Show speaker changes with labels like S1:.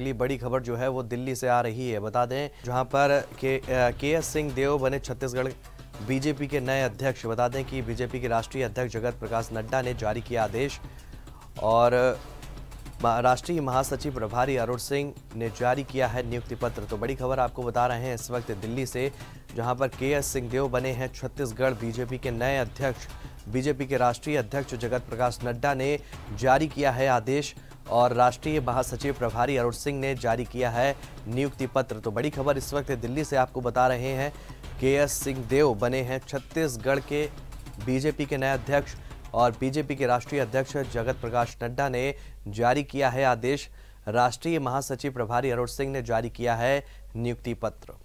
S1: अगली बड़ी खबर जो है वो दिल्ली से आ रही है बता दें जहां पर के के एस सिंह देव बने छत्तीसगढ़ बीजेपी के नए अध्यक्ष बता दें कि बीजेपी के राष्ट्रीय अध्यक्ष जगत प्रकाश नड्डा ने जारी किया आदेश और राष्ट्रीय महासचिव प्रभारी अरुण सिंह ने जारी किया है नियुक्ति पत्र तो बड़ी खबर आपको बता रहे हैं इस वक्त दिल्ली से जहां पर के एस सिंहदेव बने हैं छत्तीसगढ़ बीजेपी के नए अध्यक्ष बीजेपी के राष्ट्रीय अध्यक्ष जगत प्रकाश नड्डा ने जारी किया है आदेश और राष्ट्रीय महासचिव प्रभारी अरुण सिंह ने जारी किया है नियुक्ति पत्र तो बड़ी खबर इस वक्त दिल्ली से आपको बता रहे हैं के एस सिंह देव बने हैं छत्तीसगढ़ के बीजेपी के नए अध्यक्ष और बीजेपी के राष्ट्रीय अध्यक्ष जगत प्रकाश नड्डा ने जारी किया है आदेश राष्ट्रीय महासचिव प्रभारी अरुण सिंह ने जारी किया है नियुक्ति पत्र